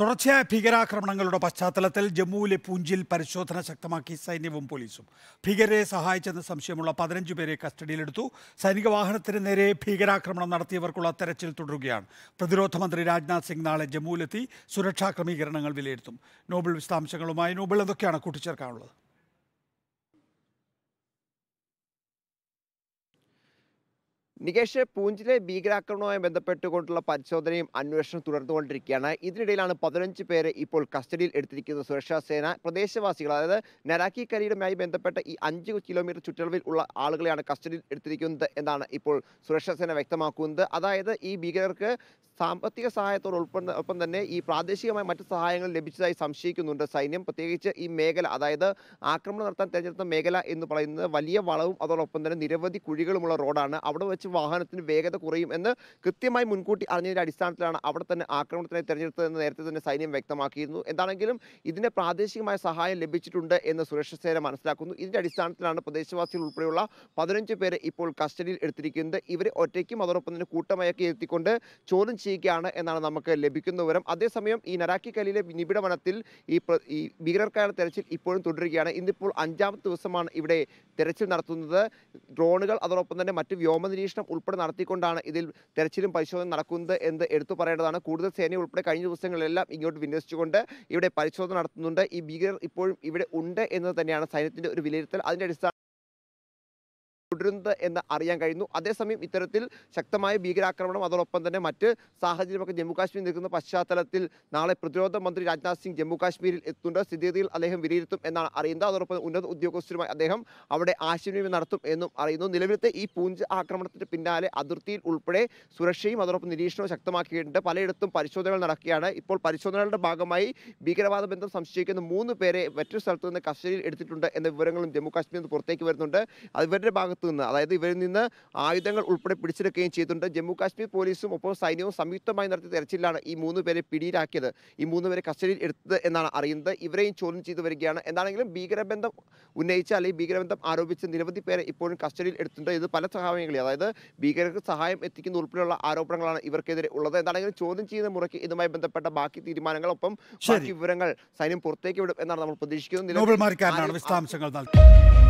തുടർച്ചയായ ഭീകരാക്രമണങ്ങളുടെ പശ്ചാത്തലത്തിൽ ജമ്മുവിലെ പൂഞ്ചിൽ പരിശോധന ശക്തമാക്കി സൈന്യവും പോലീസും ഭീകരരെ സഹായിച്ചെന്ന് സംശയമുള്ള പതിനഞ്ച് പേരെ കസ്റ്റഡിയിലെടുത്തു സൈനിക വാഹനത്തിന് നേരെ ഭീകരാക്രമണം നടത്തിയവർക്കുള്ള തെരച്ചിൽ തുടരുകയാണ് പ്രതിരോധ മന്ത്രി രാജ്നാഥ് സിംഗ് നാളെ ജമ്മുവിലെത്തി സുരക്ഷാ ക്രമീകരണങ്ങൾ വിലയിരുത്തും നോബിൾ വിശദാംശങ്ങളുമായി നോബിൾ എന്തൊക്കെയാണ് കൂട്ടിച്ചേർക്കാനുള്ളത് നികേഷ് പൂഞ്ചിലെ ഭീകരാക്രമണവുമായി ബന്ധപ്പെട്ടുകൊണ്ടുള്ള പരിശോധനയും അന്വേഷണം തുടർന്നുകൊണ്ടിരിക്കുകയാണ് ഇതിനിടയിലാണ് പതിനഞ്ച് പേരെ ഇപ്പോൾ കസ്റ്റഡിയിൽ എടുത്തിരിക്കുന്നത് സുരക്ഷാ സേന പ്രദേശവാസികൾ അതായത് നരാക്കി കരയുമായി ബന്ധപ്പെട്ട ഈ അഞ്ച് കിലോമീറ്റർ ചുറ്റളവിൽ ഉള്ള ആളുകളെയാണ് കസ്റ്റഡിയിൽ എടുത്തിരിക്കുന്നത് എന്നാണ് ഇപ്പോൾ സുരക്ഷാ സേന വ്യക്തമാക്കുന്നത് അതായത് ഈ ഭീകരർക്ക് സാമ്പത്തിക സഹായത്തോട് ഉൾപ്പെടുന്ന ഒപ്പം തന്നെ ഈ പ്രാദേശികമായ മറ്റ് സഹായങ്ങൾ ലഭിച്ചതായി സംശയിക്കുന്നുണ്ട് സൈന്യം പ്രത്യേകിച്ച് ഈ മേഖല അതായത് ആക്രമണം നടത്താൻ തിരഞ്ഞെടുത്ത മേഖല എന്ന് പറയുന്നത് വലിയ വളവും അതോടൊപ്പം തന്നെ നിരവധി കുഴികളുമുള്ള റോഡാണ് അവിടെ വെച്ച് വാഹനത്തിന് വേഗത കുറയും എന്ന് കൃത്യമായി മുൻകൂട്ടി അറിഞ്ഞതിൻ്റെ അടിസ്ഥാനത്തിലാണ് അവിടെ തന്നെ ആക്രമണത്തിനെ തിരഞ്ഞെടുത്തതെന്ന് നേരത്തെ തന്നെ സൈന്യം വ്യക്തമാക്കിയിരുന്നു എന്താണെങ്കിലും ഇതിന് പ്രാദേശികമായ സഹായം ലഭിച്ചിട്ടുണ്ട് എന്ന് സുരക്ഷാ സേന മനസ്സിലാക്കുന്നു ഇതിൻ്റെ അടിസ്ഥാനത്തിലാണ് പ്രദേശവാസികൾ ഉൾപ്പെടെയുള്ള പതിനഞ്ച് പേരെ ഇപ്പോൾ കസ്റ്റഡിയിൽ എടുത്തിരിക്കുന്നത് ഇവരെ ഒറ്റയ്ക്കും അതോടൊപ്പം തന്നെ കൂട്ടമായൊക്കെ എത്തിക്കൊണ്ട് ചോദ്യം ചെയ്യുകയാണ് എന്നാണ് നമുക്ക് ലഭിക്കുന്ന വിവരം അതേസമയം ഈ നരാക്കി കലിയിലെ നിബിഡ വനത്തിൽ ഈ ഈ ഭീകരർക്കായുള്ള തെരച്ചിൽ ഇപ്പോഴും തുടരുകയാണ് ഇന്നിപ്പോൾ അഞ്ചാമത്തെ ദിവസമാണ് ഇവിടെ തെരച്ചിൽ നടത്തുന്നത് ഡ്രോണുകൾ അതോടൊപ്പം തന്നെ മറ്റ് വ്യോമ അന്വേഷണം ഉൾപ്പെടെ നടത്തിക്കൊണ്ടാണ് ഇതിൽ തെരച്ചിലും പരിശോധന നടക്കുന്നത് എന്ന് എടുത്തു പറയേണ്ടതാണ് കൂടുതൽ സേന ഉൾപ്പെടെ കഴിഞ്ഞ ദിവസങ്ങളിലെല്ലാം ഇങ്ങോട്ട് വിന്യസിച്ചുകൊണ്ട് ഇവിടെ പരിശോധന നടത്തുന്നുണ്ട് ഈ ഭീകരർ ഇപ്പോഴും ഇവിടെ ഉണ്ട് എന്ന് തന്നെയാണ് സൈന്യത്തിൻ്റെ ഒരു വിലയിരുത്തൽ അതിൻ്റെ അടിസ്ഥാനം തുടരുന്നത് എന്ന് അറിയാൻ കഴിഞ്ഞു അതേസമയം ഇത്തരത്തിൽ ശക്തമായ ഭീകരാക്രമണം അതോടൊപ്പം തന്നെ മറ്റ് സാഹചര്യമൊക്കെ ജമ്മു നിൽക്കുന്ന പശ്ചാത്തലത്തിൽ നാളെ പ്രതിരോധ മന്ത്രി രാജ്നാഥ് സിംഗ് ജമ്മു കാശ്മീരിൽ എത്തുന്നുണ്ട് സ്ഥിതിഗതിയിൽ അദ്ദേഹം വിലയിരുത്തും എന്നാണ് അറിയുന്നത് അതോടൊപ്പം ഉന്നത ഉദ്യോഗസ്ഥരുമായി അദ്ദേഹം അവിടെ ആശയവിനിമയം നടത്തും എന്നും അറിയുന്നു നിലവിലത്തെ ഈ പൂഞ്ച് ആക്രമണത്തിന് പിന്നാലെ അതിർത്തിയിൽ ഉൾപ്പെടെ സുരക്ഷയും അതോടൊപ്പം നിരീക്ഷണവും ശക്തമാക്കിയിട്ടുണ്ട് പലയിടത്തും പരിശോധനകൾ നടക്കുകയാണ് ഇപ്പോൾ പരിശോധനകളുടെ ഭാഗമായി ഭീകരവാദ ബന്ധം സംശയിക്കുന്ന മൂന്ന് പേരെ മറ്റൊരു സ്ഥലത്ത് നിന്ന് കസ്റ്റഡിയിൽ എടുത്തിട്ടുണ്ട് എന്ന വിവരങ്ങളും ജമ്മു കാശ്മീരിൽ നിന്ന് പുറത്തേക്ക് വരുന്നുണ്ട് ഇവരുടെ ഭാഗത്ത് നിന്ന് അതായത് ഇവരിൽ നിന്ന് ആയുധങ്ങൾ ഉൾപ്പെടെ പിടിച്ചെടുക്കുകയും ചെയ്തിട്ടുണ്ട് ജമ്മു കാശ്മീർ പോലീസും ഒപ്പം സൈന്യവും സംയുക്തമായി നടത്തിയ തെരച്ചിലാണ് ഈ മൂന്ന് പേരെ പിടിയിലാക്കിയത് ഈ മൂന്ന് പേരെ കസ്റ്റഡിയിൽ എടുത്തത് എന്നാണ് അറിയുന്നത് ഇവരെയും ചോദ്യം ചെയ്തു വരികയാണ് എന്താണെങ്കിലും ഭീകരബന്ധം ഉന്നയിച്ച അല്ലെങ്കിൽ ഭീകരബന്ധം ആരോപിച്ച നിരവധി പേരെ ഇപ്പോഴും കസ്റ്റഡിയിൽ എടുത്തിട്ടുണ്ട് ഇത് പല സഹായങ്ങളിൽ അതായത് ഭീകരർക്ക് സഹായം എത്തിക്കുന്ന ഉൾപ്പെടെയുള്ള ആരോപണങ്ങളാണ് ഇവർക്കെതിരെ ഉള്ളത് എന്താണെങ്കിലും ചോദ്യം ചെയ്യുന്ന മുറയ്ക്ക് ഇതുമായി ബന്ധപ്പെട്ട ബാക്കി തീരുമാനങ്ങൾ ഒപ്പം ബാക്കി വിവരങ്ങൾ സൈന്യം പുറത്തേക്ക് വിടും എന്നാണ് നമ്മൾ പ്രതീക്ഷിക്കുന്നത് വിശദാംശങ്ങൾ നൽകി